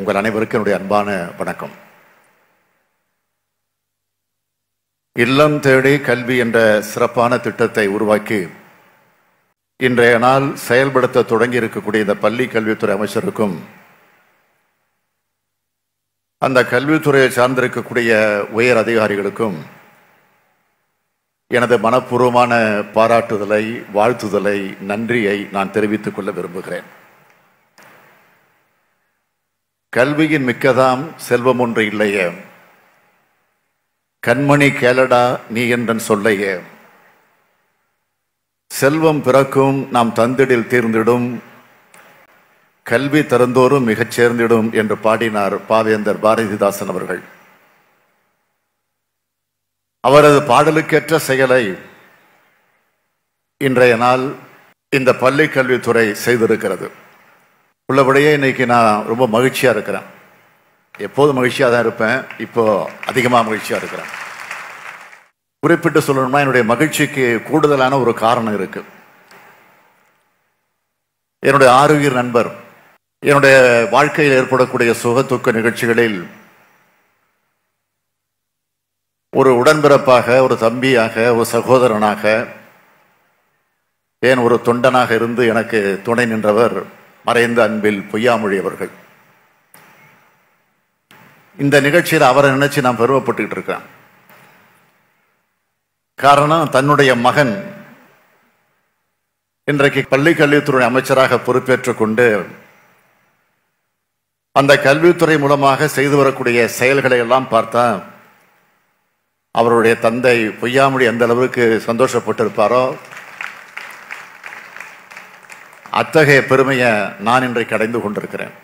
உங்கள் அனைவருக்கும் என்னுடைய அன்பான வணக்கம் இல்லம் தேடி கல்வி என்ற சிறப்பான திட்டத்தை உருவாக்கி இன்றைய நாள் செயல்படுத்த தொடங்கி இருக்கக்கூடிய இந்த பள்ளி கல்வித்துறை அமைச்சருக்கும் அந்த கல்வித்துறையை சார்ந்திருக்கக்கூடிய உயர் அதிகாரிகளுக்கும் எனது மனப்பூர்வமான பாராட்டுதலை வாழ்த்துதலை நன்றியை நான் தெரிவித்துக் கொள்ள விரும்புகிறேன் கல்வியின் மிக்கதாம் செல்வம் ஒன்று இல்லைய கண்மணி கேளடா நீ என்றன் சொல்லைய செல்வம் பிறக்கும் நாம் தந்திடில் தீர்ந்திடும் கல்வி திறந்தோறும் மிகச் சேர்ந்திடும் என்று பாடினார் பாவேந்தர் பாரதிதாசன் அவர்கள் அவரது பாடலுக்கேற்ற செயலை இன்றைய நாள் இந்த பள்ளிக்கல்வித்துறை செய்திருக்கிறது உள்ளபடியே இன்றைக்கி நான் ரொம்ப மகிழ்ச்சியாக இருக்கிறேன் எப்போதும் மகிழ்ச்சியாக தான் இருப்பேன் இப்போது அதிகமாக மகிழ்ச்சியாக இருக்கிறேன் குறிப்பிட்டு சொல்லணும்னா என்னுடைய மகிழ்ச்சிக்கு கூடுதலான ஒரு காரணம் இருக்குது என்னுடைய ஆரோக்கிய நண்பர் என்னுடைய வாழ்க்கையில் ஏற்படக்கூடிய சுக துக்க நிகழ்ச்சிகளில் ஒரு உடன்பிறப்பாக ஒரு தம்பியாக ஒரு சகோதரனாக ஏன் ஒரு தொண்டனாக இருந்து எனக்கு துணை நின்றவர் மறைந்த அன்பில் பொய்யாமொழி அவர்கள் இந்த நிகழ்ச்சியில் அவரை நினைச்சு நான் பெருமைப்பட்டுக்கிட்டு இருக்கேன் காரணம் தன்னுடைய மகன் இன்றைக்கு பள்ளி கல்வித்துறை அமைச்சராக பொறுப்பேற்றுக் கொண்டு அந்த கல்வித்துறை மூலமாக செய்து வரக்கூடிய செயல்களை எல்லாம் பார்த்தா அவருடைய தந்தை பொய்யாமொழி எந்த அளவுக்கு சந்தோஷப்பட்டிருப்பாரோ அத்தகைய பெருமையை நான் இன்றைக்கு அடைந்து கொண்டிருக்கிறேன்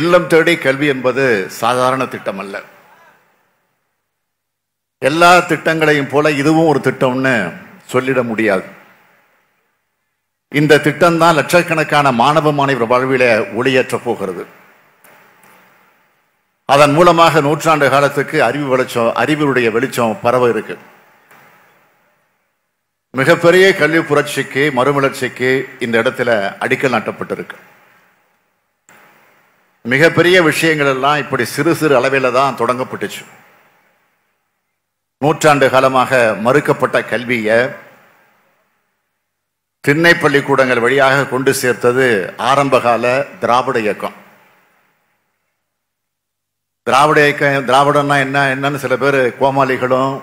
இல்லம் தேடி கல்வி என்பது சாதாரண திட்டம் அல்ல எல்லா திட்டங்களையும் போல இதுவும் ஒரு திட்டம்னு சொல்லிட முடியாது இந்த திட்டம் தான் லட்சக்கணக்கான மாணவ மாணவர் வாழ்வில ஒளியேற்ற போகிறது அதன் மூலமாக நூற்றாண்டு காலத்துக்கு அறிவு வெளிச்சம் அறிவுடைய வெளிச்சம் பரவ இருக்குது மிகப்பெரிய கல்வி புரட்சிக்கு மறுமலர்ச்சிக்கு இந்த இடத்துல அடிக்கல் நாட்டப்பட்டிருக்கு மிகப்பெரிய விஷயங்கள் எல்லாம் இப்படி சிறு சிறு அளவில் தான் தொடங்கப்பட்டுச்சு நூற்றாண்டு காலமாக மறுக்கப்பட்ட கல்வியை திண்ணை பள்ளிக்கூடங்கள் வழியாக கொண்டு சேர்த்தது ஆரம்பகால திராவிட இயக்கம் திராவிட இயக்கம் திராவிடம்னா என்ன என்னன்னு சில பேர் கோமாளிகளும்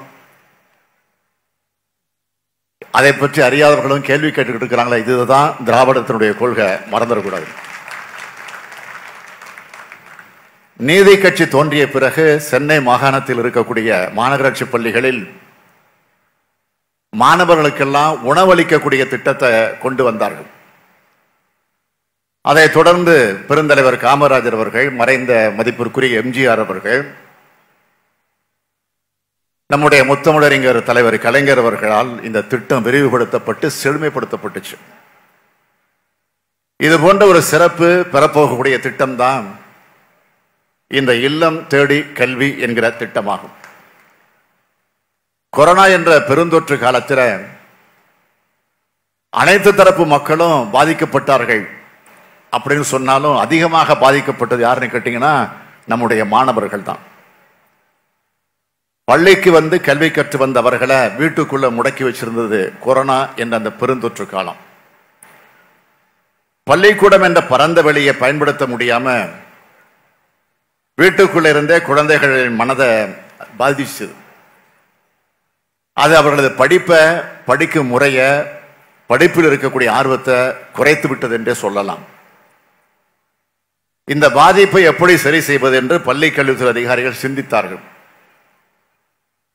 அதை பற்றி அறியாதவர்களும் கேள்வி கேட்டுக்கிட்டு இருக்கிறாங்களா இதுதான் திராவிடத்தினுடைய கொள்கை மறந்துடக்கூடாது நீதி கட்சி தோன்றிய பிறகு சென்னை மாகாணத்தில் இருக்கக்கூடிய மாநகராட்சி பள்ளிகளில் மாணவர்களுக்கெல்லாம் உணவளிக்கக்கூடிய திட்டத்தை கொண்டு வந்தார்கள் அதை தொடர்ந்து பெருந்தலைவர் காமராஜர் அவர்கள் மறைந்த மதிப்பிற்குரிய எம்ஜிஆர் அவர்கள் நம்முடைய முத்தமிழறிஞர் தலைவர் கலைஞர் அவர்களால் இந்த திட்டம் விரிவுபடுத்தப்பட்டு செழுமைப்படுத்தப்பட்டுச்சு இது போன்ற ஒரு சிறப்பு பெறப்போகக்கூடிய திட்டம்தான் இந்த இல்லம் தேடி கல்வி என்கிற திட்டமாகும் கொரோனா என்ற பெருந்தொற்று காலத்தில் அனைத்து தரப்பு மக்களும் பாதிக்கப்பட்டார்கள் அப்படின்னு சொன்னாலும் அதிகமாக பாதிக்கப்பட்டது யாருன்னு கேட்டிங்கன்னா நம்முடைய மாணவர்கள் தான் பள்ளிக்கு வந்து கல்வி கற்று வந்த அவர்களை வீட்டுக்குள்ள முடக்கி வச்சிருந்தது கொரோனா என்ற அந்த பெருந்தொற்று காலம் பள்ளிக்கூடம் என்ற பரந்த வெளியை பயன்படுத்த முடியாம வீட்டுக்குள்ள இருந்தே குழந்தைகளின் மனதை பாதிச்சது அது அவர்களது படிப்பை படிக்கும் முறையை படிப்பில் இருக்கக்கூடிய ஆர்வத்தை குறைத்து விட்டது என்றே சொல்லலாம் இந்த பாதிப்பை எப்படி சரி செய்வது என்று பள்ளி கல்வித்துறை அதிகாரிகள் சிந்தித்தார்கள்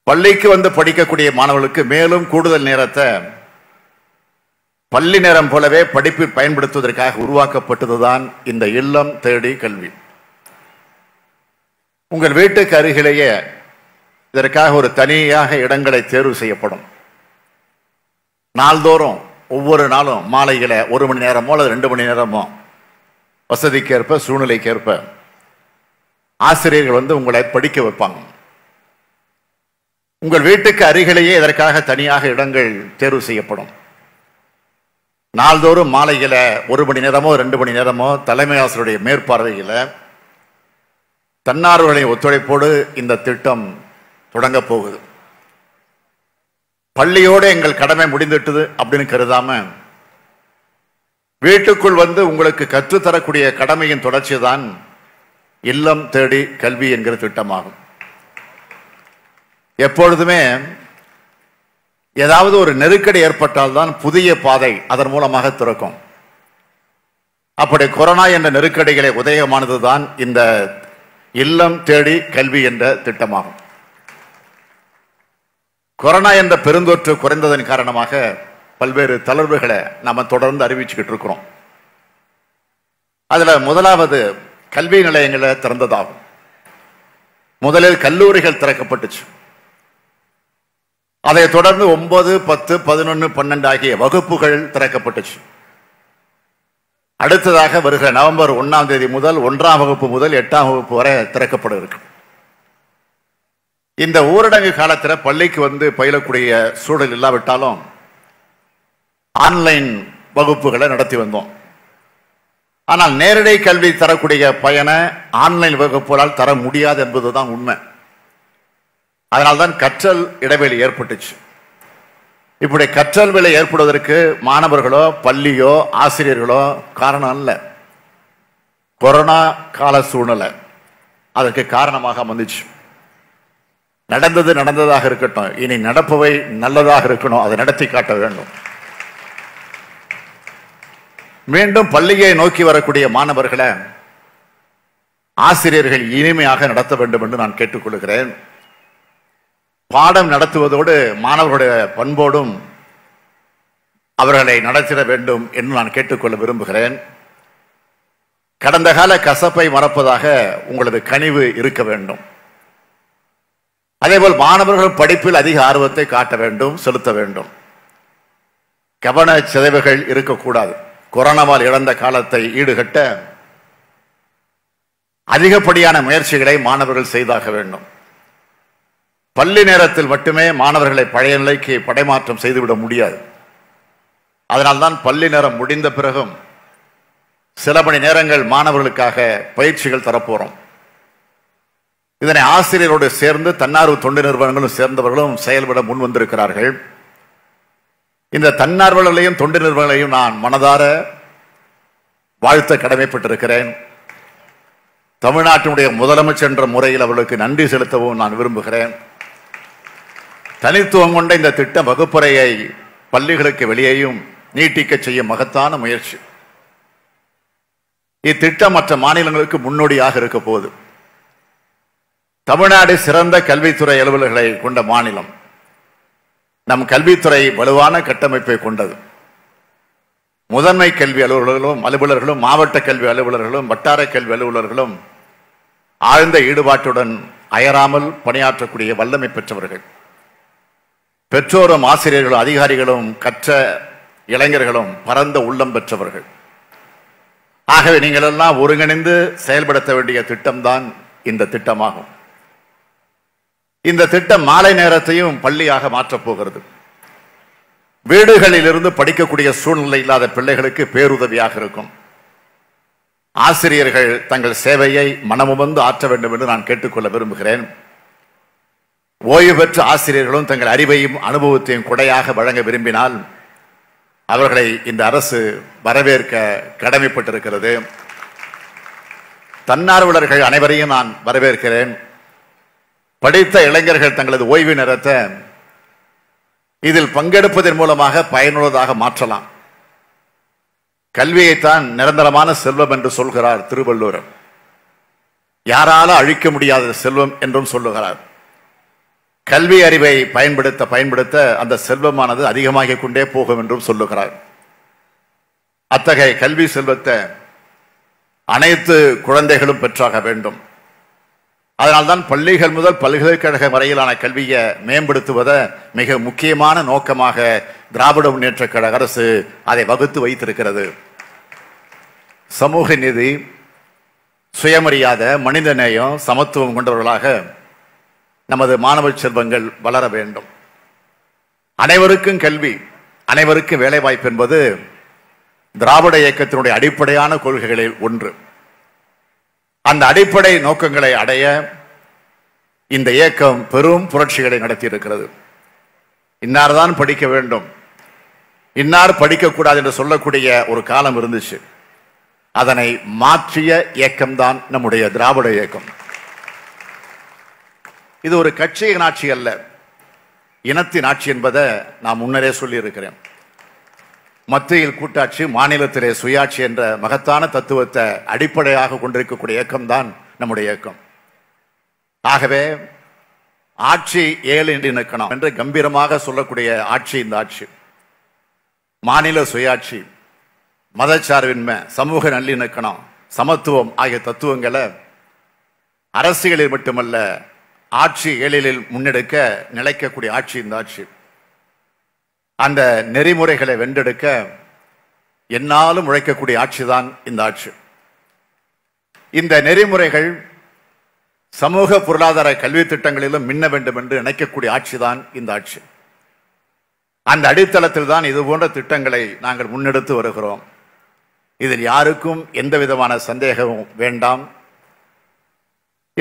பள்ளிக்கு வந்து படிக்கக்கூடிய மாணவர்களுக்கு மேலும் கூடுதல் நேரத்தை பள்ளி நேரம் போலவே படிப்பில் பயன்படுத்துவதற்காக உருவாக்கப்பட்டதுதான் இந்த இல்லம் தேடி கல்வி உங்கள் வீட்டுக்கு அருகிலேயே இதற்காக ஒரு தனியாக இடங்களை தேர்வு செய்யப்படும் நாள்தோறும் ஒவ்வொரு நாளும் மாலையில் ஒரு மணி நேரமோ அல்லது ரெண்டு மணி நேரமோ வசதிக்கேற்ப சூழ்நிலைக்கேற்ப ஆசிரியர்கள் வந்து உங்களை படிக்க வைப்பாங்க உங்கள் வீட்டுக்கு அருகிலேயே இதற்காக தனியாக இடங்கள் தேர்வு செய்யப்படும் நாள்தோறும் மாலையில் ஒரு மணி நேரமோ ரெண்டு மணி நேரமோ தலைமை ஆசிரியருடைய மேற்பார்வையில் தன்னார்வர்களின் ஒத்துழைப்போடு இந்த திட்டம் தொடங்க போகுது பள்ளியோடு எங்கள் கடமை முடிந்துட்டுது அப்படின்னு கருதாம வீட்டுக்குள் வந்து உங்களுக்கு கற்றுத்தரக்கூடிய கடமையின் தொடர்ச்சி தான் இல்லம் தேடி கல்வி என்கிற திட்டமாகும் எப்பொழுதுமே ஏதாவது ஒரு நெருக்கடி ஏற்பட்டால்தான் புதிய பாதை அதன் மூலமாக திறக்கும் அப்படி கொரோனா என்ற நெருக்கடிகளை உதயமானது தான் இந்த இல்லம் தேடி கல்வி என்ற திட்டமாகும் கொரோனா என்ற பெருந்தொற்று குறைந்ததன் காரணமாக பல்வேறு தளர்வுகளை நம்ம தொடர்ந்து அறிவிச்சுக்கிட்டு இருக்கிறோம் அதில் முதலாவது கல்வி நிலையங்களை திறந்ததாகும் முதலில் கல்லூரிகள் திறக்கப்பட்டுச்சு அதை தொடர்ந்து ஒன்பது பத்து பதினொன்று பன்னெண்டு ஆகிய வகுப்புகள் திறக்கப்பட்டுச்சு அடுத்ததாக வருகிற நவம்பர் ஒன்றாம் தேதி முதல் ஒன்றாம் வகுப்பு முதல் எட்டாம் வகுப்பு வரை திறக்கப்பட இருக்கு இந்த ஊரடங்கு காலத்தில் பள்ளிக்கு வந்து பயிலக்கூடிய சூழல் இல்லாவிட்டாலும் ஆன்லைன் வகுப்புகளை நடத்தி வந்தோம் ஆனால் நேரடி கல்வி தரக்கூடிய பயனை ஆன்லைன் வகுப்புகளால் தர முடியாது என்பதுதான் உண்மை அதனால்தான் கற்றல் இடைவெளி ஏற்பட்டுச்சு இப்படி கற்றல் விலை ஏற்படுவதற்கு மாணவர்களோ பள்ளியோ ஆசிரியர்களோ காரணம் இல்லை கொரோனா கால சூழ்நிலை அதற்கு காரணமாக வந்துச்சு நடந்தது நடந்ததாக இருக்கட்டும் இனி நடப்பவை நல்லதாக இருக்கணும் அதை நடத்தி காட்ட வேண்டும் மீண்டும் பள்ளியை நோக்கி வரக்கூடிய மாணவர்களை ஆசிரியர்கள் இனிமையாக நடத்த வேண்டும் என்று நான் கேட்டுக்கொள்கிறேன் பாடம் நடத்துவதோடு மாணவர்களுடைய பண்போடும் அவர்களை நடத்திட வேண்டும் என்று நான் கேட்டுக்கொள்ள விரும்புகிறேன் கடந்த கால கசப்பை மறப்பதாக உங்களது கனிவு இருக்க வேண்டும் அதேபோல் மாணவர்கள் படிப்பில் அதிக ஆர்வத்தை காட்ட வேண்டும் செலுத்த வேண்டும் கவன சிதைவுகள் இருக்கக்கூடாது கொரோனாவால் இழந்த காலத்தை ஈடுகட்ட அதிகப்படியான முயற்சிகளை மாணவர்கள் செய்தாக வேண்டும் பள்ளி நேரத்தில் மட்டுமே மாணவர்களை பழைய நிலைக்கு படைமாற்றம் செய்துவிட முடியாது அதனால்தான் பள்ளி நேரம் முடிந்த பிறகும் சில மணி நேரங்கள் மாணவர்களுக்காக பயிற்சிகள் தரப்போகிறோம் இதனை ஆசிரியரோடு சேர்ந்து தன்னார்வ தொண்டு நிறுவனங்களும் சேர்ந்தவர்களும் செயல்பட முன் வந்திருக்கிறார்கள் இந்த தன்னார்வலர்களையும் தொண்டு நிறுவனங்களையும் நான் மனதார வாழ்த்த கடமைப்பட்டிருக்கிறேன் தமிழ்நாட்டினுடைய முதலமைச்சர் என்ற முறையில் அவர்களுக்கு நன்றி செலுத்தவும் நான் விரும்புகிறேன் தனித்துவம் கொண்ட இந்த திட்டம் வகுப்பறையை பள்ளிகளுக்கு வெளியேயும் நீட்டிக்க செய்யும் மகத்தான முயற்சி இத்திட்டம் மற்ற மாநிலங்களுக்கு முன்னோடியாக இருக்க போகுது தமிழ்நாடு சிறந்த கல்வித்துறை அலுவலர்களை கொண்ட மாநிலம் நம் கல்வித்துறை வலுவான கட்டமைப்பை கொண்டது முதன்மை கல்வி அலுவலர்களும் அலுவலர்களும் மாவட்ட கல்வி அலுவலர்களும் வட்டார கல்வி அலுவலர்களும் ஆழ்ந்த ஈடுபாட்டுடன் அயராமல் பணியாற்றக்கூடிய வல்லமை பெற்றவர்கள் பெற்றோரும் ஆசிரியர்களும் அதிகாரிகளும் கற்ற இளைஞர்களும் பரந்த உள்ளம் பெற்றவர்கள் ஆகவே நீங்கள் எல்லாம் ஒருங்கிணைந்து செயல்படுத்த வேண்டிய திட்டம்தான் இந்த திட்டமாகும் இந்த திட்டம் மாலை நேரத்தையும் பள்ளியாக மாற்றப்போகிறது வீடுகளிலிருந்து படிக்கக்கூடிய சூழ்நிலை இல்லாத பிள்ளைகளுக்கு பேருதவியாக இருக்கும் ஆசிரியர்கள் தங்கள் சேவையை மனமுமந்து ஆற்ற வேண்டும் என்று நான் கேட்டுக்கொள்ள விரும்புகிறேன் ஓய்வு பெற்ற ஆசிரியர்களும் தங்கள் அறிவையும் அனுபவத்தையும் கொடையாக வழங்க விரும்பினால் அவர்களை இந்த அரசு வரவேற்க கடமைப்பட்டிருக்கிறது தன்னார்வலர்கள் அனைவரையும் நான் வரவேற்கிறேன் படித்த இளைஞர்கள் தங்களது ஓய்வு நேரத்தை இதில் பங்கெடுப்பதன் மூலமாக பயனுள்ளதாக மாற்றலாம் கல்வியைத்தான் நிரந்தரமான செல்வம் என்று சொல்கிறார் திருவள்ளுவர் யாரால அழிக்க முடியாத செல்வம் என்றும் சொல்லுகிறார் கல்வி அறிவை பயன்படுத்த பயன்படுத்த அந்த செல்வமானது அதிகமாக கொண்டே போகும் என்றும் சொல்லுகிறார் அத்தகைய கல்வி செல்வத்தை அனைத்து குழந்தைகளும் பெற்றாக வேண்டும் அதனால்தான் பள்ளிகள் முதல் பல்கலைக்கழக வரையிலான கல்வியை மேம்படுத்துவதை மிக முக்கியமான நோக்கமாக திராவிட முன்னேற்ற கழக அரசு அதை வகுத்து வைத்திருக்கிறது சமூக நிதி சுயமரியாதை மனிதநேயம் சமத்துவம் கொண்டவர்களாக நமது மாணவ செல்வங்கள் வளர வேண்டும் அனைவருக்கும் கல்வி அனைவருக்கும் வேலைவாய்ப்பு என்பது திராவிட இயக்கத்தினுடைய அடிப்படையான கொள்கைகளில் ஒன்று அந்த அடிப்படை நோக்கங்களை அடைய இந்த இயக்கம் பெரும் புரட்சிகளை நடத்தியிருக்கிறது இன்னார் தான் படிக்க வேண்டும் இன்னார் படிக்கக்கூடாது என்று சொல்லக்கூடிய ஒரு காலம் இருந்துச்சு அதனை மாற்றிய இயக்கம்தான் நம்முடைய திராவிட இயக்கம் இது ஒரு கட்சியின் ஆட்சி அல்ல இனத்தின் ஆட்சி என்பதை நான் முன்னரே சொல்லியிருக்கிறேன் மத்தியில் கூட்டாட்சி மாநிலத்திலே சுயாட்சி என்ற மகத்தான தத்துவத்தை அடிப்படையாக கொண்டிருக்கக்கூடிய இயக்கம்தான் நம்முடைய இயக்கம் ஆகவே ஆட்சி ஏழு என்று நிற்கணும் என்று கம்பீரமாக சொல்லக்கூடிய ஆட்சி இந்த ஆட்சி மாநில சுயாட்சி மதச்சார்பின்மை சமூக நல்லிணக்கணம் சமத்துவம் ஆகிய தத்துவங்களை அரசியலில் மட்டுமல்ல ஆட்சி எழிலில் முன்னெடுக்க நிலைக்கக்கூடிய ஆட்சி இந்த ஆட்சி அந்த நெறிமுறைகளை வென்றெடுக்க என்னாலும் உழைக்கக்கூடிய ஆட்சி தான் இந்த ஆட்சி இந்த நெறிமுறைகள் சமூக பொருளாதார கல்வி திட்டங்களிலும் மின்ன வேண்டும் என்று நினைக்கக்கூடிய ஆட்சி தான் இந்த ஆட்சி அந்த அடித்தளத்தில் தான் இது போன்ற திட்டங்களை நாங்கள் முன்னெடுத்து வருகிறோம் இதில் யாருக்கும் எந்த விதமான சந்தேகமும் வேண்டாம்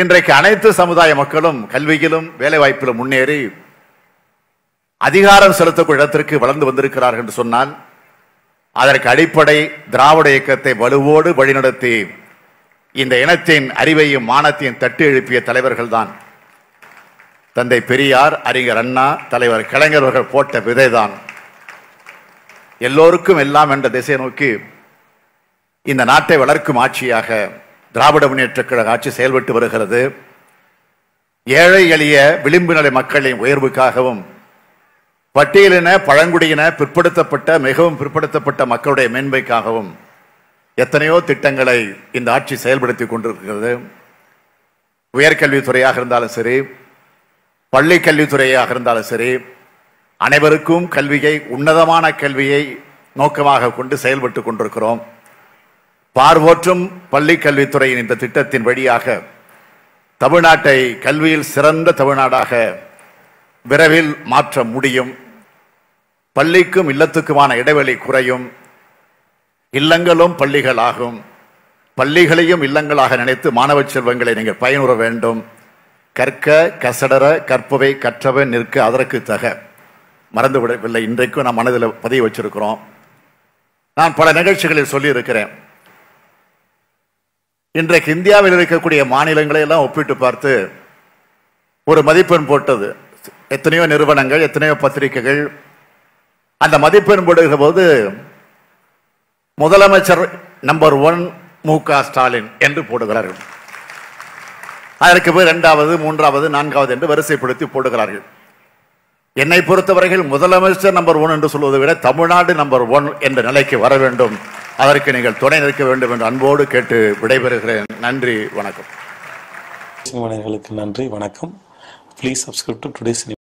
இன்றைக்கு அனைத்து சமுதாய மக்களும் கல்வியிலும் வேலைவாய்ப்பிலும் முன்னேறி அதிகாரம் செலுத்தக்கூடிய இடத்திற்கு வளர்ந்து வந்திருக்கிறார்கள் என்று சொன்னால் அதற்கு அடிப்படை திராவிட இயக்கத்தை வலுவோடு வழிநடத்தி இந்த இனத்தின் அறிவையும் மானத்தையும் தட்டி எழுப்பிய தலைவர்கள் தான் தந்தை பெரியார் அறிஞர் அண்ணா தலைவர் கலைஞர்கள் போட்ட விதைதான் எல்லோருக்கும் எல்லாம் என்ற திசை நோக்கி இந்த நாட்டை வளர்க்கும் ஆட்சியாக திராவிட முன்னேற்ற கழக ஆட்சி செயல்பட்டு வருகிறது ஏழை எளிய விளிம்பு நிலை மக்களின் உயர்வுக்காகவும் பட்டியலின பழங்குடியின பிற்படுத்தப்பட்ட மிகவும் பிற்படுத்தப்பட்ட மக்களுடைய மேன்மைக்காகவும் எத்தனையோ திட்டங்களை இந்த ஆட்சி செயல்படுத்தி கொண்டிருக்கிறது உயர்கல்வித்துறையாக இருந்தாலும் சரி பள்ளி கல்வித்துறையாக இருந்தாலும் சரி அனைவருக்கும் கல்வியை உன்னதமான கல்வியை நோக்கமாக கொண்டு செயல்பட்டு கொண்டிருக்கிறோம் பார்வோற்றும் பள்ளி கல்வித்துறையின் இந்த திட்டத்தின் வழியாக தமிழ்நாட்டை கல்வியில் சிறந்த தமிழ்நாடாக விரைவில் மாற்ற முடியும் பள்ளிக்கும் இல்லத்துக்குமான இடைவெளி குறையும் இல்லங்களும் பள்ளிகளாகும் பள்ளிகளையும் இல்லங்களாக நினைத்து மாணவ செல்வங்களை நீங்கள் பயனுற வேண்டும் கற்க கசடர கற்பவை கற்றவை நிற்க அதற்கு தக மறந்துவிடவில்லை இன்றைக்கும் நான் மனதில் பதிவு வச்சிருக்கிறோம் நான் பல நிகழ்ச்சிகளில் சொல்லியிருக்கிறேன் இன்றைக்கு இந்தியாவில் இருக்கக்கூடிய மாநிலங்களை எல்லாம் ஒப்பிட்டு பார்த்து ஒரு மதிப்பெண் போட்டது எத்தனையோ நிறுவனங்கள் எத்தனையோ பத்திரிகைகள் அந்த மதிப்பெண் போடுகிற போது முதலமைச்சர் நம்பர் ஒன் மு க ஸ்டாலின் என்று போடுகிறார்கள் அதற்கு போய் ரெண்டாவது மூன்றாவது நான்காவது என்று வரிசைப்படுத்தி போடுகிறார்கள் என்னை பொறுத்தவரையில் முதலமைச்சர் நம்பர் ஒன் என்று சொல்வதை விட தமிழ்நாடு நம்பர் ஒன் என்ற நிலைக்கு வர வேண்டும் அதற்கு நீங்கள் துணை நிற்க வேண்டும் என்று அன்போடு கேட்டு விடைபெறுகிறேன் நன்றி வணக்கம் நன்றி வணக்கம் ப்ளீஸ் சப்ஸ்கிரைப் டு டுடே